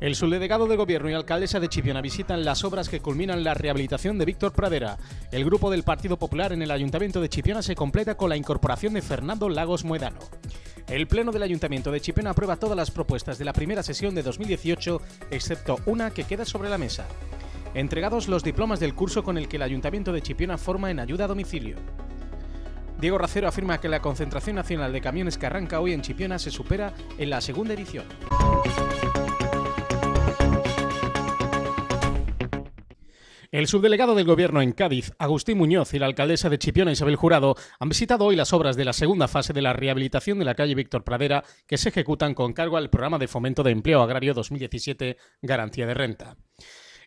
El subdelegado de Gobierno y alcaldesa de Chipiona visitan las obras que culminan la rehabilitación de Víctor Pradera. El grupo del Partido Popular en el Ayuntamiento de Chipiona se completa con la incorporación de Fernando Lagos Muedano. El Pleno del Ayuntamiento de Chipiona aprueba todas las propuestas de la primera sesión de 2018, excepto una que queda sobre la mesa. Entregados los diplomas del curso con el que el Ayuntamiento de Chipiona forma en ayuda a domicilio. Diego Racero afirma que la concentración nacional de camiones que arranca hoy en Chipiona se supera en la segunda edición. El subdelegado del Gobierno en Cádiz, Agustín Muñoz, y la alcaldesa de Chipiona, Isabel Jurado, han visitado hoy las obras de la segunda fase de la rehabilitación de la calle Víctor Pradera, que se ejecutan con cargo al programa de fomento de empleo agrario 2017 Garantía de Renta.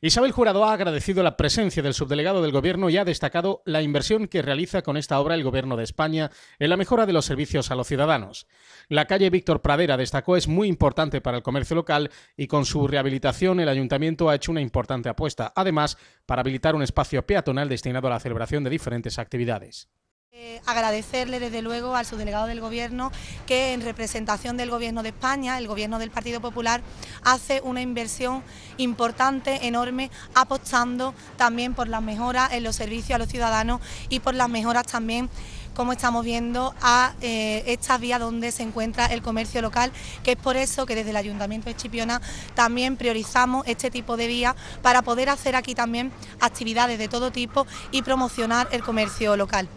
Isabel Jurado ha agradecido la presencia del subdelegado del Gobierno y ha destacado la inversión que realiza con esta obra el Gobierno de España en la mejora de los servicios a los ciudadanos. La calle Víctor Pradera, destacó, es muy importante para el comercio local y con su rehabilitación el Ayuntamiento ha hecho una importante apuesta, además, para habilitar un espacio peatonal destinado a la celebración de diferentes actividades. Eh, agradecerle desde luego al subdelegado del Gobierno que en representación del Gobierno de España, el Gobierno del Partido Popular, hace una inversión importante, enorme, apostando también por las mejoras en los servicios a los ciudadanos y por las mejoras también como estamos viendo, a eh, estas vías donde se encuentra el comercio local, que es por eso que desde el Ayuntamiento de Chipiona también priorizamos este tipo de vías para poder hacer aquí también actividades de todo tipo y promocionar el comercio local.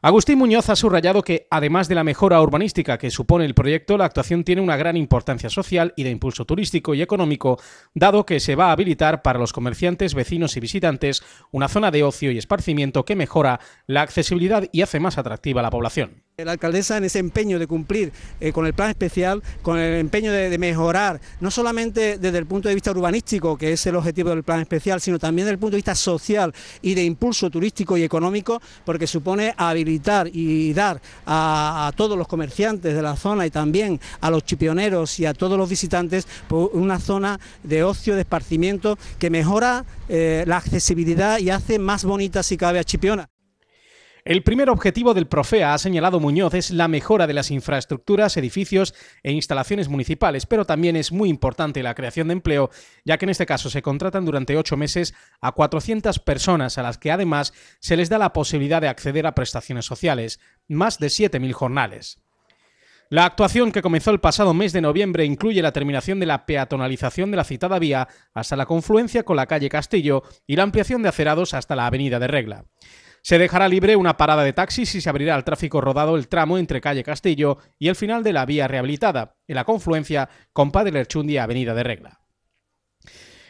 Agustín Muñoz ha subrayado que, además de la mejora urbanística que supone el proyecto, la actuación tiene una gran importancia social y de impulso turístico y económico, dado que se va a habilitar para los comerciantes, vecinos y visitantes una zona de ocio y esparcimiento que mejora la accesibilidad y hace más atractiva a la población. La alcaldesa en ese empeño de cumplir eh, con el plan especial, con el empeño de, mejorar, no solamente desde el punto de vista urbanístico, que es el objetivo del plan especial, sino también desde el punto de vista social y de impulso turístico y económico, porque supone habilitar y dar a, todos los comerciantes de la zona y también a los chipioneros y a todos los visitantes pues, una zona de ocio, de esparcimiento, que mejora eh, la accesibilidad y hace más bonita si cabe a Chipiona. El primer objetivo del Profea, ha señalado Muñoz, es la mejora de las infraestructuras, edificios e instalaciones municipales, pero también es muy importante la creación de empleo, ya que en este caso se contratan durante ocho meses a 400 personas a las que además se les da la posibilidad de acceder a prestaciones sociales, más de 7.000 jornales. La actuación que comenzó el pasado mes de noviembre incluye la terminación de la peatonalización de la citada vía hasta la confluencia con la calle Castillo y la ampliación de acerados hasta la avenida de Regla. Se dejará libre una parada de taxis y se abrirá al tráfico rodado el tramo entre calle Castillo y el final de la vía rehabilitada, en la confluencia con Padre Lerchundi Avenida de Regla.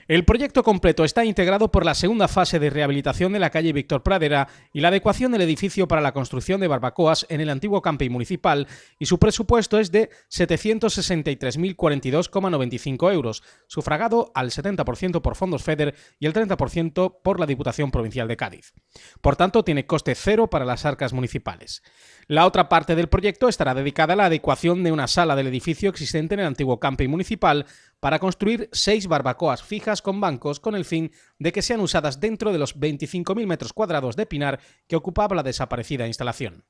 El proyecto completo está integrado por la segunda fase de rehabilitación de la calle Víctor Pradera y la adecuación del edificio para la construcción de barbacoas en el antiguo camping municipal y su presupuesto es de 763.042,95 euros, sufragado al 70% por fondos FEDER y el 30% por la Diputación Provincial de Cádiz. Por tanto, tiene coste cero para las arcas municipales. La otra parte del proyecto estará dedicada a la adecuación de una sala del edificio existente en el antiguo camping municipal para construir seis barbacoas fijas con bancos con el fin de que sean usadas dentro de los 25.000 metros cuadrados de pinar que ocupaba la desaparecida instalación.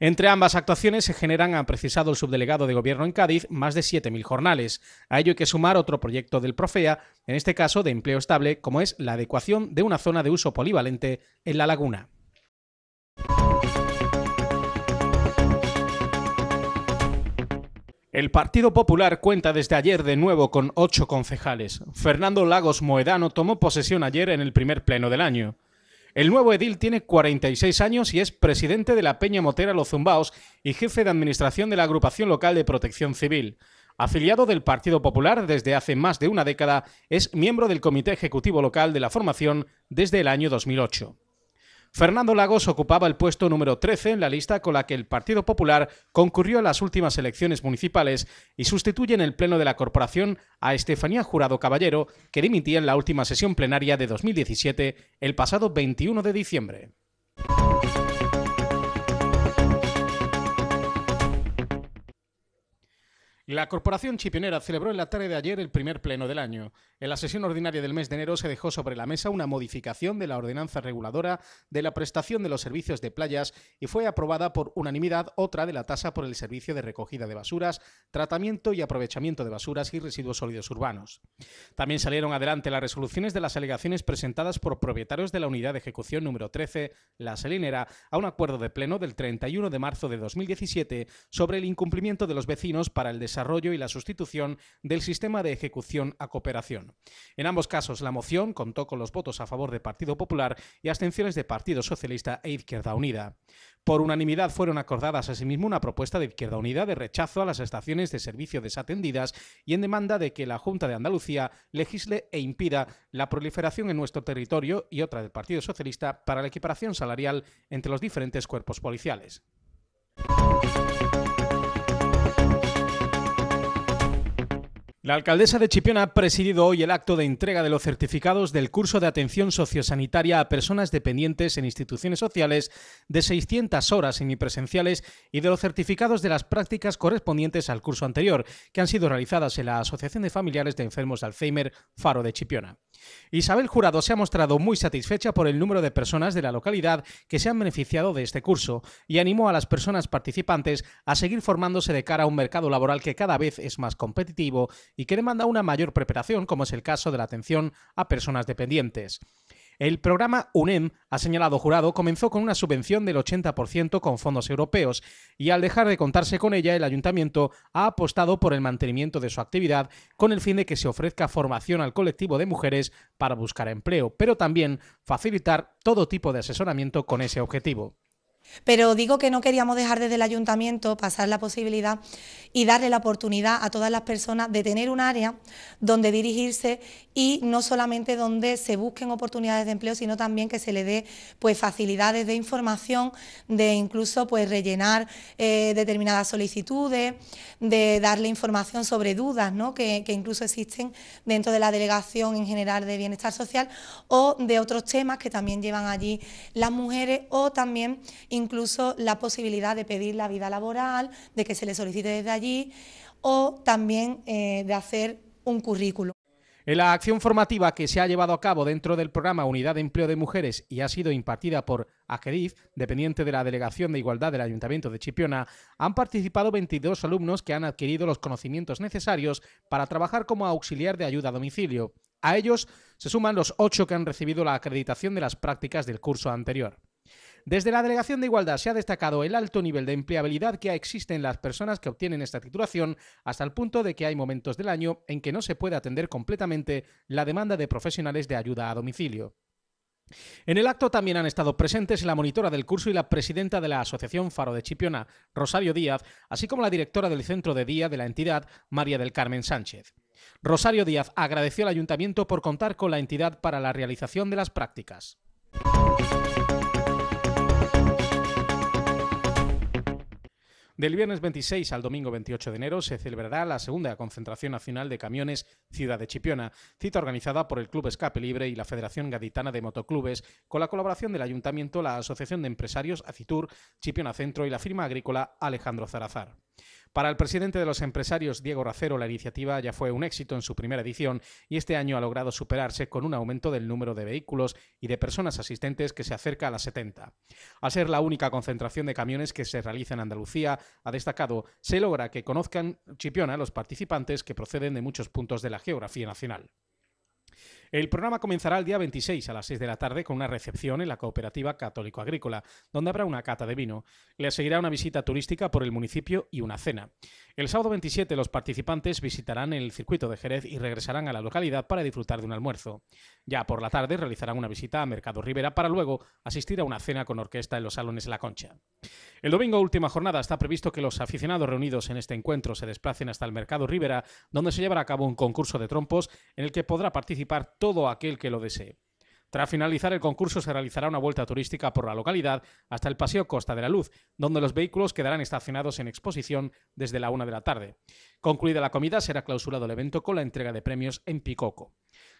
Entre ambas actuaciones se generan, ha precisado el subdelegado de Gobierno en Cádiz, más de 7.000 jornales. A ello hay que sumar otro proyecto del Profea, en este caso de empleo estable, como es la adecuación de una zona de uso polivalente en la laguna. El Partido Popular cuenta desde ayer de nuevo con ocho concejales. Fernando Lagos Moedano tomó posesión ayer en el primer pleno del año. El nuevo edil tiene 46 años y es presidente de la Peña Motera Los Zumbaos y jefe de administración de la Agrupación Local de Protección Civil. Afiliado del Partido Popular desde hace más de una década, es miembro del Comité Ejecutivo Local de la Formación desde el año 2008. Fernando Lagos ocupaba el puesto número 13 en la lista con la que el Partido Popular concurrió a las últimas elecciones municipales y sustituye en el Pleno de la Corporación a Estefanía Jurado Caballero, que dimitía en la última sesión plenaria de 2017 el pasado 21 de diciembre. La Corporación Chipionera celebró en la tarde de ayer el primer pleno del año. En la sesión ordinaria del mes de enero se dejó sobre la mesa una modificación de la ordenanza reguladora de la prestación de los servicios de playas y fue aprobada por unanimidad otra de la tasa por el servicio de recogida de basuras, tratamiento y aprovechamiento de basuras y residuos sólidos urbanos. También salieron adelante las resoluciones de las alegaciones presentadas por propietarios de la unidad de ejecución número 13, la Selinera, a un acuerdo de pleno del 31 de marzo de 2017 sobre el incumplimiento de los vecinos para el desarrollo y la sustitución del sistema de ejecución a cooperación. En ambos casos, la moción contó con los votos a favor de Partido Popular y abstenciones de Partido Socialista e Izquierda Unida. Por unanimidad fueron acordadas asimismo una propuesta de Izquierda Unida de rechazo a las estaciones de servicio desatendidas y en demanda de que la Junta de Andalucía legisle e impida la proliferación en nuestro territorio y otra del Partido Socialista para la equiparación salarial entre los diferentes cuerpos policiales. La alcaldesa de Chipiona ha presidido hoy el acto de entrega de los certificados del curso de atención sociosanitaria a personas dependientes en instituciones sociales de 600 horas semipresenciales y de los certificados de las prácticas correspondientes al curso anterior, que han sido realizadas en la Asociación de Familiares de Enfermos de Alzheimer Faro de Chipiona. Isabel Jurado se ha mostrado muy satisfecha por el número de personas de la localidad que se han beneficiado de este curso y animó a las personas participantes a seguir formándose de cara a un mercado laboral que cada vez es más competitivo y que demanda una mayor preparación, como es el caso de la atención a personas dependientes. El programa UNEM, ha señalado Jurado, comenzó con una subvención del 80% con fondos europeos y al dejar de contarse con ella, el ayuntamiento ha apostado por el mantenimiento de su actividad con el fin de que se ofrezca formación al colectivo de mujeres para buscar empleo, pero también facilitar todo tipo de asesoramiento con ese objetivo. Pero digo que no queríamos dejar desde el ayuntamiento pasar la posibilidad y darle la oportunidad a todas las personas de tener un área donde dirigirse y no solamente donde se busquen oportunidades de empleo, sino también que se le dé pues facilidades de información, de incluso pues rellenar eh, determinadas solicitudes, de darle información sobre dudas que, que incluso existen dentro de la delegación en general de bienestar social o de otros temas que también llevan allí las mujeres o también incluso la posibilidad de pedir la vida laboral, de que se le solicite desde allí o también eh, de hacer un currículo. En la acción formativa que se ha llevado a cabo dentro del programa Unidad de Empleo de Mujeres y ha sido impartida por AGEDIF, dependiente de la Delegación de Igualdad del Ayuntamiento de Chipiona, han participado 22 alumnos que han adquirido los conocimientos necesarios para trabajar como auxiliar de ayuda a domicilio. A ellos se suman los ocho que han recibido la acreditación de las prácticas del curso anterior. Desde la Delegación de Igualdad se ha destacado el alto nivel de empleabilidad que existen en las personas que obtienen esta titulación, hasta el punto de que hay momentos del año en que no se puede atender completamente la demanda de profesionales de ayuda a domicilio. En el acto también han estado presentes la monitora del curso y la presidenta de la Asociación Faro de Chipiona, Rosario Díaz, así como la directora del centro de día de la entidad, María del Carmen Sánchez. Rosario Díaz agradeció al ayuntamiento por contar con la entidad para la realización de las prácticas. Del viernes 26 al domingo 28 de enero se celebrará la segunda concentración nacional de camiones Ciudad de Chipiona, cita organizada por el Club Escape Libre y la Federación Gaditana de Motoclubes, con la colaboración del Ayuntamiento, la Asociación de Empresarios Acitur, Chipiona Centro y la firma agrícola Alejandro Zarazar. Para el presidente de los empresarios, Diego Racero, la iniciativa ya fue un éxito en su primera edición y este año ha logrado superarse con un aumento del número de vehículos y de personas asistentes que se acerca a las 70. Al ser la única concentración de camiones que se realiza en Andalucía, ha destacado, se logra que conozcan Chipiona los participantes que proceden de muchos puntos de la geografía nacional. El programa comenzará el día 26 a las 6 de la tarde con una recepción en la Cooperativa Católico Agrícola, donde habrá una cata de vino. Le seguirá una visita turística por el municipio y una cena. El sábado 27 los participantes visitarán el circuito de Jerez y regresarán a la localidad para disfrutar de un almuerzo. Ya por la tarde realizarán una visita a Mercado Rivera para luego asistir a una cena con orquesta en los salones La Concha. El domingo, última jornada, está previsto que los aficionados reunidos en este encuentro se desplacen hasta el Mercado Rivera, donde se llevará a cabo un concurso de trompos en el que podrá participar todo aquel que lo desee. Tras finalizar el concurso se realizará una vuelta turística por la localidad hasta el Paseo Costa de la Luz, donde los vehículos quedarán estacionados en exposición desde la una de la tarde. Concluida la comida será clausurado el evento con la entrega de premios en Picoco.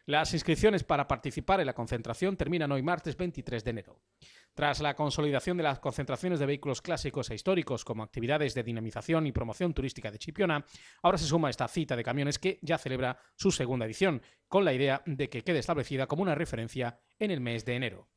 Las inscripciones para participar en la concentración terminan hoy martes 23 de enero. Tras la consolidación de las concentraciones de vehículos clásicos e históricos como actividades de dinamización y promoción turística de Chipiona, ahora se suma esta cita de camiones que ya celebra su segunda edición, con la idea de que quede establecida como una referencia en el mes de enero.